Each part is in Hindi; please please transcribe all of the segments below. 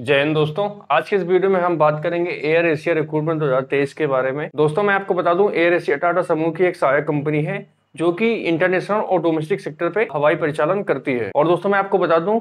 जय हिंद दोस्तों आज के इस वीडियो में हम बात करेंगे एयर एशिया रिक्रूटमेंट 2023 के बारे में दोस्तों मैं आपको बता दूं एयर एशिया टाटा समूह की एक सहायक कंपनी है जो कि इंटरनेशनल और डोमेस्टिक सेक्टर पे हवाई परिचालन करती है और दोस्तों मैं आपको बता दूं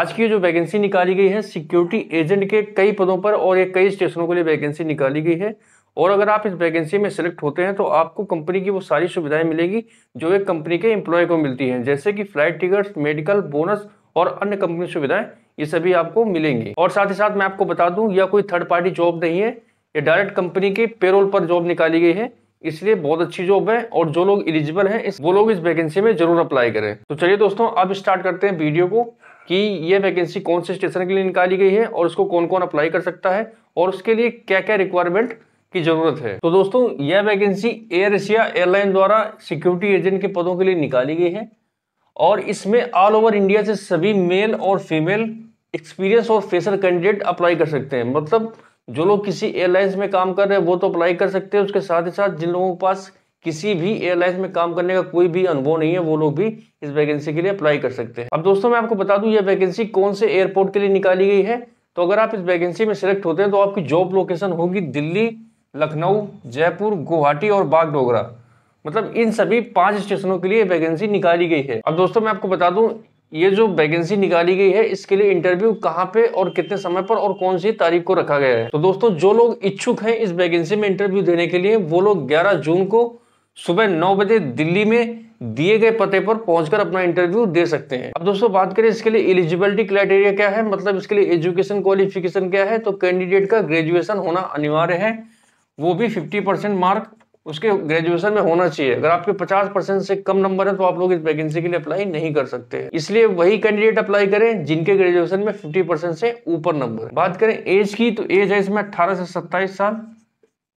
आज की जो वैकेंसी निकाली गई है सिक्योरिटी एजेंट के कई पदों पर और ये कई स्टेशनों के लिए वैकेंसी निकाली गई है और अगर आप इस वैकेंसी में सिलेक्ट होते हैं तो आपको कंपनी की वो सारी सुविधाएं मिलेगी जो एक कंपनी के एम्प्लॉय को मिलती हैं जैसे कि फ्लाइट टिकट्स मेडिकल बोनस और अन्य कंपनी सुविधाएं ये सभी आपको मिलेंगे और साथ ही साथ मैं आपको बता दूं यह कोई थर्ड पार्टी जॉब नहीं है ये डायरेक्ट कंपनी के पेरोल पर जॉब निकाली गई है इसलिए बहुत अच्छी जॉब है और जो लोग एलिजिबल हैं वो लोग इस वैकेंसी में जरूर अप्लाई करें तो चलिए दोस्तों अब स्टार्ट करते हैं वीडियो को कि ये वैकेंसी कौन से स्टेशन के लिए निकाली गई है और उसको कौन कौन अप्लाई कर सकता है और उसके लिए क्या क्या रिक्वायरमेंट की जरूरत है तो दोस्तों यह वैकेंसी एयर एशिया एयरलाइन द्वारा सिक्योरिटी एजेंट के पदों के लिए निकाली गई है और इसमें ऑल ओवर इंडिया से सभी मेल और फीमेल एक्सपीरियंस और फ्रेशर कैंडिडेट अप्लाई कर सकते हैं मतलब जो लोग किसी एयरलाइंस में काम कर रहे हैं वो तो अप्लाई कर सकते हैं उसके साथ ही साथ जिन लोगों के पास किसी भी एयरलाइंस में काम करने का कोई भी अनुभव नहीं है वो लोग भी इस वैकेंसी के लिए अप्लाई कर सकते हैं अब दोस्तों मैं आपको बता दूं यह वैकेंसी कौन से एयरपोर्ट के लिए निकाली गई है तो अगर आप इस वैकेंसी में सिलेक्ट होते हैं तो आपकी जॉब लोकेशन होगी दिल्ली लखनऊ जयपुर गुवाहाटी और बागडोगरा मतलब इन सभी पांच स्टेशनों के लिए वैकेंसी निकाली गई है अब दोस्तों मैं आपको बता दूं ये जो वैकेंसी निकाली गई है इसके लिए इंटरव्यू कहाँ पे और कितने समय पर और कौन सी तारीख को रखा गया है तो दोस्तों जो लोग इच्छुक हैं इस वैकेंसी में इंटरव्यू देने के लिए वो लोग 11 जून को सुबह नौ बजे दिल्ली में दिए गए पते पर पहुंचकर अपना इंटरव्यू दे सकते हैं अब दोस्तों बात करें इसके लिए एलिजिबिलिटी क्राइटेरिया क्या है मतलब इसके लिए एजुकेशन क्वालिफिकेशन क्या है तो कैंडिडेट का ग्रेजुएशन होना अनिवार्य है वो भी 50 परसेंट मार्क उसके ग्रेजुएशन में होना चाहिए अगर आपके 50 परसेंट से कम नंबर है तो आप लोग इस वैकेंसी के लिए अप्लाई नहीं कर सकते इसलिए वही कैंडिडेट अप्लाई करें जिनके ग्रेजुएशन में 50 परसेंट से ऊपर नंबर बात करें एज की तो एज है इसमें 18 से 27 साल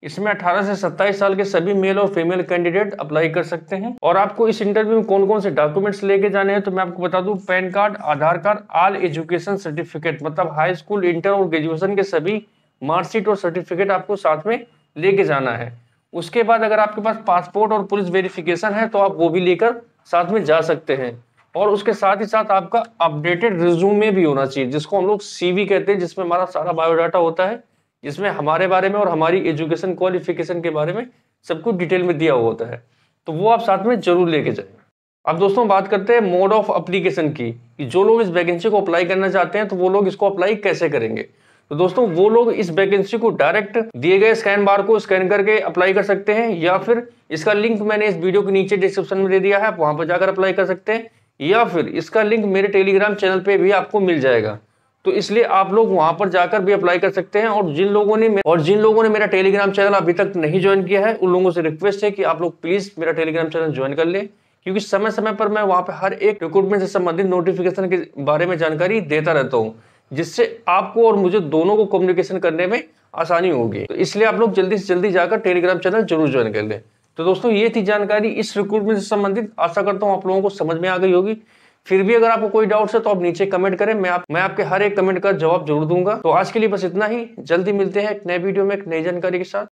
इसमें 18 से 27 साल के सभी मेल और फीमेल कैंडिडेट अप्लाई कर सकते हैं और आपको इस इंटरव्यू में कौन कौन से डॉक्यूमेंट्स लेके जाने हैं तो मैं आपको बता दूं PAN card Aadhaar card all education certificate मतलब हाई स्कूल इंटर और ग्रेजुएशन के सभी मार्कशीट और सर्टिफिकेट आपको साथ में लेके जाना है उसके बाद अगर आपके पास पासपोर्ट और पुलिस वेरिफिकेशन है तो आप वो भी लेकर साथ में जा सकते हैं और उसके साथ ही साथ आपका अपडेटेड रिज्यूमे भी होना चाहिए जिसको हम लोग सीवी कहते हैं जिसमें हमारा सारा बायोडाटा होता है जिसमें हमारे बारे में और हमारी एजुकेशन क्वालिफिकेशन के बारे में सब कुछ डिटेल में दिया हुआ होता है तो वो आप साथ में जरूर लेके जाए अब दोस्तों बात करते हैं मोड ऑफ अप्लीकेशन की कि जो लोग इस वैकेंसी को अप्लाई करना चाहते हैं तो वो लोग इसको अप्लाई कैसे करेंगे तो दोस्तों वो लोग इस वैकेंसी को डायरेक्ट दिए गए स्कैन बार को स्कैन करके अप्लाई कर सकते हैं या फिर इसका लिंक मैंने इस वीडियो के नीचे डिस्क्रिप्शन में दे दिया है वहां पर जाकर अप्लाई कर सकते हैं या फिर इसका लिंक मेरे टेलीग्राम चैनल पे भी आपको मिल जाएगा तो इसलिए आप लोग वहां पर जाकर भी अप्लाई कर सकते हैं और जिन लोगों ने और जिन लोगों ने मेरा टेलीग्राम चैनल अभी तक नहीं ज्वाइन किया है उन लोगों से रिक्वेस्ट है कि आप लोग प्लीज मेरा टेलीग्राम चैनल ज्वाइन कर ले क्योंकि समय समय पर मैं वहां पर हर एक रिक्रूटमेंट से संबंधित नोटिफिकेशन के बारे में जानकारी देता रहता हूँ जिससे आपको और मुझे दोनों को कम्युनिकेशन करने में आसानी होगी तो इसलिए आप लोग जल्दी से जल्दी जाकर टेलीग्राम चैनल जरूर ज्वाइन कर लें तो दोस्तों ये थी जानकारी इस रिक्रूटमेंट से संबंधित आशा करता हूँ आप लोगों को समझ में आ गई होगी फिर भी अगर आपको कोई डाउट है तो आप नीचे कमेंट करें मैं आप मैं आपके हर एक कमेंट का जवाब जरूर दूंगा तो आज के लिए बस इतना ही जल्दी मिलते हैं एक नए वीडियो में एक नई जानकारी के साथ